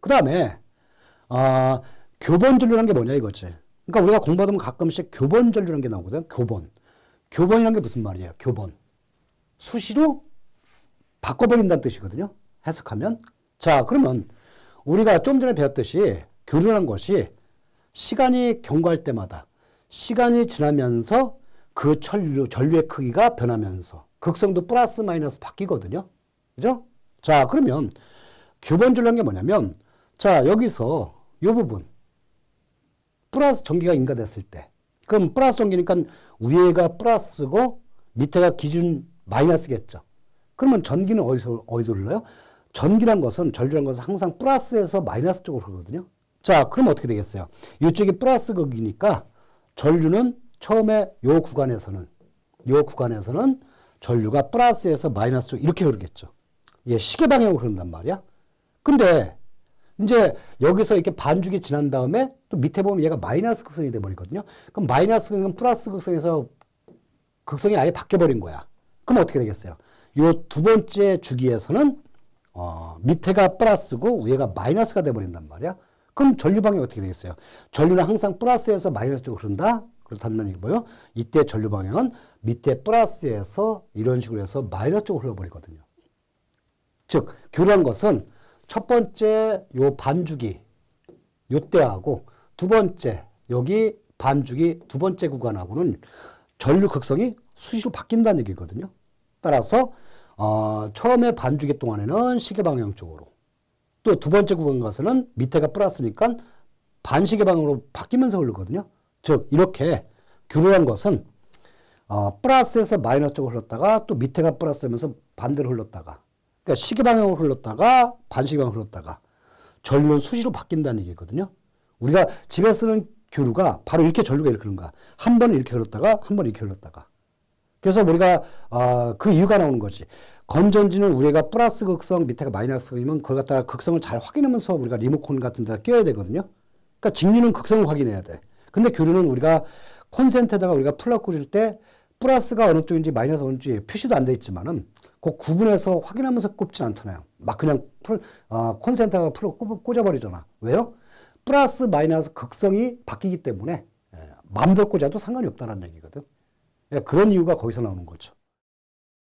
그 다음에 어, 아, 교본전류라는 게 뭐냐 이거지. 그러니까 우리가 공부하면 가끔씩 교본전류라는 게 나오거든. 교본. 교본이라는 게 무슨 말이에요? 교본. 수시로 바꿔버린다는 뜻이거든요. 해석하면. 자, 그러면 우리가 좀 전에 배웠듯이 교류라는 것이 시간이 경과할 때마다 시간이 지나면서 그 전류, 전류의 크기가 변하면서 극성도 플러스 마이너스 바뀌거든요. 그죠? 자, 그러면 교본줄한 게 뭐냐면 자 여기서 이 부분 플러스 전기가 인가됐을 때 그럼 플러스 전기니까 위에가 플러스고 밑에가 기준 마이너스겠죠. 그러면 전기는 어디서 어디로 흘러요? 전기란 것은 전류란 것은 항상 플러스에서 마이너스 쪽으로 흐르거든요. 자, 그럼 어떻게 되겠어요? 이쪽이 플러스 극이니까 전류는 처음에 요 구간에서는 요 구간에서는 전류가 플러스에서 마이너스 쪽 이렇게 흐르겠죠. 이게 시계 방향으로 흐른단 말이야. 근데 이제 여기서 이렇게 반죽이 지난 다음에 또 밑에 보면 얘가 마이너스 극성이 돼버리거든요. 그럼 마이너스 극성 플러스 극성에서 극성이 아예 바뀌어버린 거야. 그럼 어떻게 되겠어요? 요 두 번째 주기에서는 어, 밑에가 플러스고 위에가 마이너스가 돼버린단 말이야. 그럼 전류 방향이 어떻게 되겠어요? 전류는 항상 플러스에서 마이너스 쪽으로 흐른다. 그렇다면 이거 뭐요? 이때 전류 방향은 밑에 플러스에서 이런 식으로 해서 마이너스 쪽으로 흘러버리거든요. 즉, 교류한 것은 첫 번째 요 반주기 요때하고 두 번째 여기 반주기 두 번째 구간하고는 전류 극성이 수시로 바뀐다는 얘기거든요. 따라서 어, 처음에 반주기 동안에는 시계 방향 쪽으로 또 두 번째 구간 가서는 밑에가 플러스니까 반시계 방향으로 바뀌면서 흐르거든요. 즉 이렇게 교류한 것은 어, 플러스에서 마이너스 쪽으로 흘렀다가 또 밑에가 플러스 되면서 반대로 흘렀다가 그러니까 시계 방향으로 흘렀다가 반시계 방향으로 흘렀다가 전류 수시로 바뀐다는 얘기거든요. 우리가 집에 쓰는 교류가 바로 이렇게 전류가 이렇게 흐른가. 한 번은 이렇게 흘렀다가 한 번은 이렇게 흘렀다가. 그래서 우리가 어, 그 이유가 나오는 거지. 건전지는 우리가 플러스 극성 밑에가 마이너스 극이면 그걸 갖다가 극성을 잘 확인하면서 우리가 리모컨 같은 데다 껴야 되거든요. 그러니까 직류는 극성을 확인해야 돼. 근데 교류는 우리가 콘센트에다가 우리가 플러그 꽂을 때 플러스가 어느 쪽인지 마이너스 어느 쪽인지 표시도 안 돼 있지만은 그 구분해서 확인하면서 꼽진 않잖아요. 막 그냥 풀, 어, 콘센트가 풀어 꽂아버리잖아. 왜요? 플러스 마이너스 극성이 바뀌기 때문에 맘대 예, 꽂아도 상관이 없다는 얘기거든. 예, 그런 이유가 거기서 나오는 거죠.